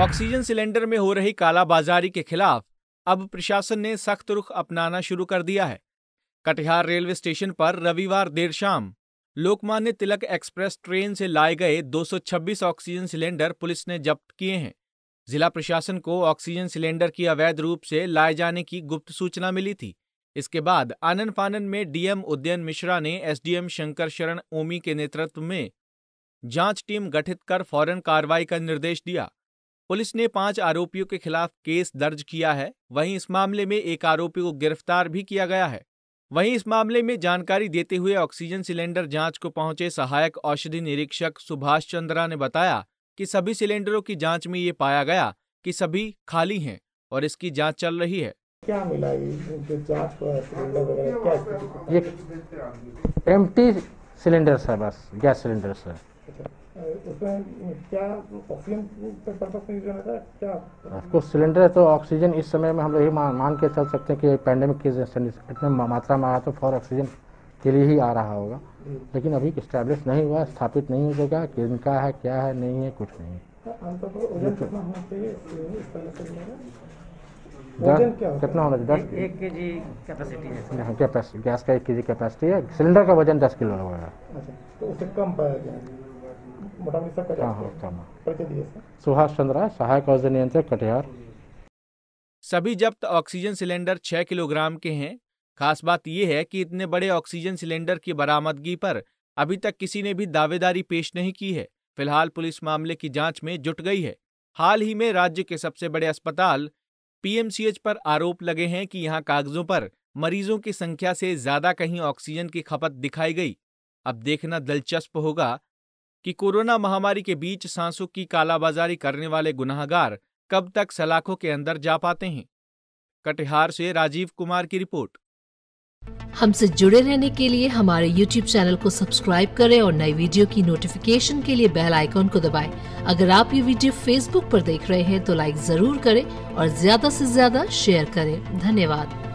Oxygen cylinder में हो रही कालाबाजारी के खिलाफ अब प्रशासन ने सख्त रुख अपनाना शुरू कर दिया है कटिहार रेलवे स्टेशन पर रविवार देर शाम लोकमान्य तिलक एक्सप्रेस ट्रेन से लाए गए 226 ऑक्सीजन सिलेंडर पुलिस ने जब्त किए हैं जिला प्रशासन को ऑक्सीजन सिलेंडर की अवैध रूप से लाए जाने की गुप्त सूचना मिली थी इसके बाद आनन फानन में डीएम उदयन मिश्रा ने एसडीएम शंकर शरण ओमी के नेतृत्व में जांच टीम गठित कर फौरन कार्रवाई का निर्देश दिया पुलिस ने पांच आरोपियों के खिलाफ केस दर्ज किया है वहीं इस मामले में एक आरोपी को गिरफ्तार भी किया गया है वहीं इस मामले में जानकारी देते हुए ऑक्सीजन सिलेंडर जांच को पहुंचे सहायक औषधि निरीक्षक सुभाष चंद्रा ने बताया कि सभी सिलेंडरों की जांच में ये पाया गया कि सभी खाली हैं और इसकी जांच चल रही है क्या मिला एम टी सिलेंडर सर बस गैस सिलेंडर सर उसमें सिलेंडर है तो ऑक्सीजन इस समय में हम लोग ये मान, मान के चल सकते हैं कि पैंडेमिक की इतने मात्रा में आया तो फॉर ऑक्सीजन के लिए ही आ रहा होगा लेकिन अभी इस्टेब्लिश नहीं हुआ स्थापित नहीं हो सका किनका है क्या है नहीं है कुछ नहीं हाँ, कितना होना चाहिए एक के जी कैपेसिटी है कैपेसिटी गैस का एक के जी कैपेसिटी है सिलेंडर का वजन दस किलो होगा अच्छा, तो उसे कम पाया गया मोटामोटी सब कटिहार हाँ हाँ परिचय दिए सुहास सहायक औषधि नियंत्रक कटिहार सभी जब्त ऑक्सीजन सिलेंडर छह किलोग्राम के हैं खास बात यह है कि इतने बड़े ऑक्सीजन सिलेंडर की बरामदगी पर अभी तक किसी ने भी दावेदारी पेश नहीं की है फिलहाल पुलिस मामले की जांच में जुट गई है हाल ही में राज्य के सबसे बड़े अस्पताल पीएमसीएच पर आरोप लगे हैं कि यहां कागजों पर मरीजों की संख्या से ज्यादा कहीं ऑक्सीजन की खपत दिखाई गई अब देखना दिलचस्प होगा कि कोरोना महामारी के बीच सांसों की कालाबाजारी करने वाले गुनाहगार कब तक सलाखों के अंदर जा पाते हैं कटिहार से राजीव कुमार की रिपोर्ट हमसे जुड़े रहने के लिए हमारे YouTube चैनल को सब्सक्राइब करें और नई वीडियो की नोटिफिकेशन के लिए बेल आइकॉन को दबाएं। अगर आप ये वीडियो Facebook पर देख रहे हैं तो लाइक जरूर करें और ज्यादा से ज्यादा शेयर करें धन्यवाद